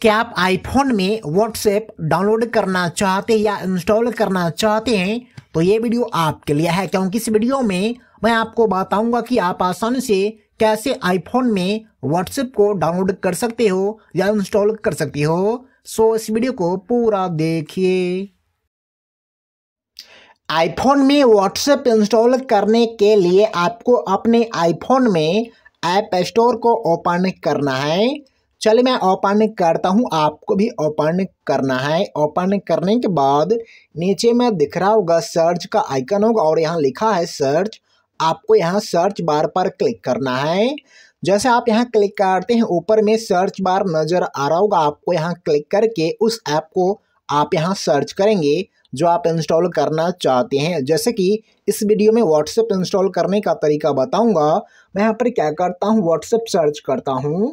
क्या आप आईफोन में व्हाट्सएप डाउनलोड करना चाहते हैं या इंस्टॉल करना चाहते हैं तो ये वीडियो आपके लिए है क्योंकि इस वीडियो में मैं आपको बताऊंगा कि आप आसानी से कैसे आईफोन में व्हाट्सएप को डाउनलोड कर सकते हो या इंस्टॉल कर सकते हो सो इस वीडियो को पूरा देखिए आईफोन में व्हाट्सएप इंस्टॉल करने के लिए आपको अपने आईफोन में ऐप स्टोर को ओपन करना है चलिए मैं ओपन करता हूँ आपको भी ओपन करना है ओपन करने के बाद नीचे में दिख रहा होगा सर्च का आइकन होगा और यहाँ लिखा है सर्च आपको यहाँ सर्च बार पर क्लिक करना है जैसे आप यहाँ क्लिक करते हैं ऊपर में सर्च बार नज़र आ रहा होगा आपको यहाँ क्लिक करके उस ऐप को आप यहाँ सर्च करेंगे जो आप इंस्टॉल करना चाहते हैं जैसे कि इस वीडियो में व्हाट्सएप इंस्टॉल करने का तरीका बताऊंगा मैं यहाँ पर क्या करता हूँ व्हाट्सएप सर्च करता हूँ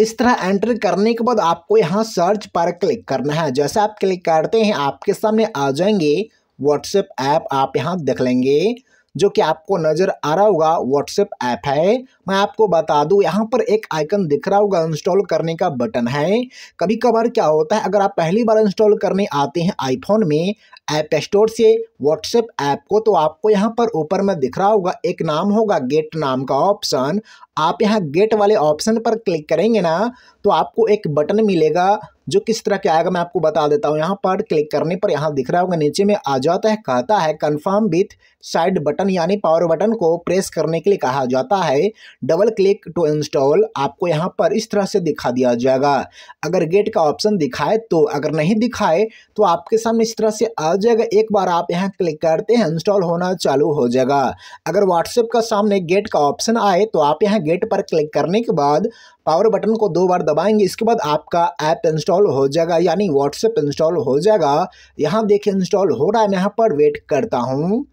इस तरह एंटर करने के बाद आपको यहाँ सर्च पर क्लिक करना है जैसे आप क्लिक करते हैं आपके सामने आ जाएंगे व्हाट्सएप ऐप आप यहाँ देख लेंगे जो कि आपको नज़र आ रहा होगा व्हाट्सएप ऐप है मैं आपको बता दूं यहाँ पर एक आइकन दिख रहा होगा इंस्टॉल करने का बटन है कभी कभार क्या होता है अगर आप पहली बार इंस्टॉल करने आते हैं आईफोन में ऐप स्टोर से व्हाट्सएप ऐप को तो आपको यहाँ पर ऊपर में दिख रहा होगा एक नाम होगा गेट नाम का ऑप्शन आप यहाँ गेट वाले ऑप्शन पर क्लिक करेंगे ना तो आपको एक बटन मिलेगा जो किस तरह के आएगा मैं आपको बता देता हूँ यहाँ पर क्लिक करने पर यहाँ दिख रहा होगा नीचे में आ जाता है कहता है कन्फर्म विथ साइड बटन यानी पावर बटन को प्रेस करने के लिए कहा जाता है डबल क्लिक टू इंस्टॉल आपको यहाँ पर इस तरह से दिखा दिया जाएगा अगर गेट का ऑप्शन दिखाए तो अगर नहीं दिखाए तो आपके सामने इस तरह से आ जाएगा एक बार आप यहाँ क्लिक करते हैं इंस्टॉल होना चालू हो जाएगा अगर व्हाट्सएप का सामने गेट का ऑप्शन आए तो आप यहाँ गेट पर क्लिक करने के बाद पावर बटन को दो बार दबाएंगे इसके बाद आपका ऐप इंस्टॉल हो जाएगा यानी व्हाट्सएप इंस्टॉल हो जाएगा यहाँ देखिए इंस्टॉल हो रहा है मैं यहाँ पर वेट करता हूँ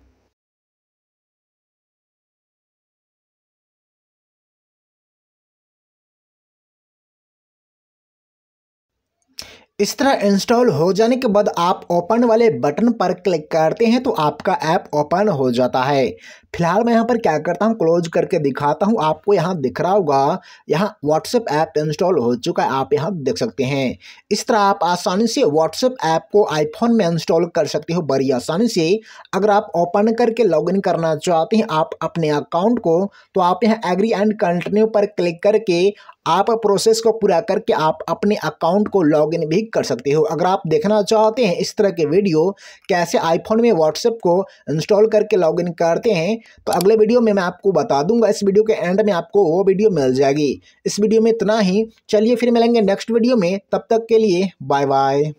इस तरह इंस्टॉल हो जाने के बाद आप ओपन वाले बटन पर क्लिक करते हैं तो आपका ऐप ओपन हो जाता है फिलहाल मैं यहाँ पर क्या करता हूँ क्लोज करके दिखाता हूँ आपको यहाँ दिख रहा होगा यहाँ व्हाट्सएप ऐप इंस्टॉल हो चुका है आप यहाँ देख सकते हैं इस तरह आप आसानी से व्हाट्सएप ऐप को आईफोन में इंस्टॉल कर सकते हो बड़ी आसानी से अगर आप ओपन करके लॉग करना चाहते हैं आप अपने अकाउंट को तो आप यहाँ एग्री एंड कंटिन्यू पर क्लिक करके आप प्रोसेस को पूरा करके आप अपने अकाउंट को लॉग भी क्लिक कर सकते हो अगर आप देखना चाहते हैं इस तरह के वीडियो कैसे आईफोन में व्हाट्सएप को इंस्टॉल करके लॉग इन करते हैं तो अगले वीडियो में मैं आपको बता दूंगा इस वीडियो के एंड में आपको वो वीडियो मिल जाएगी इस वीडियो में इतना ही चलिए फिर मिलेंगे नेक्स्ट वीडियो में तब तक के लिए बाय बाय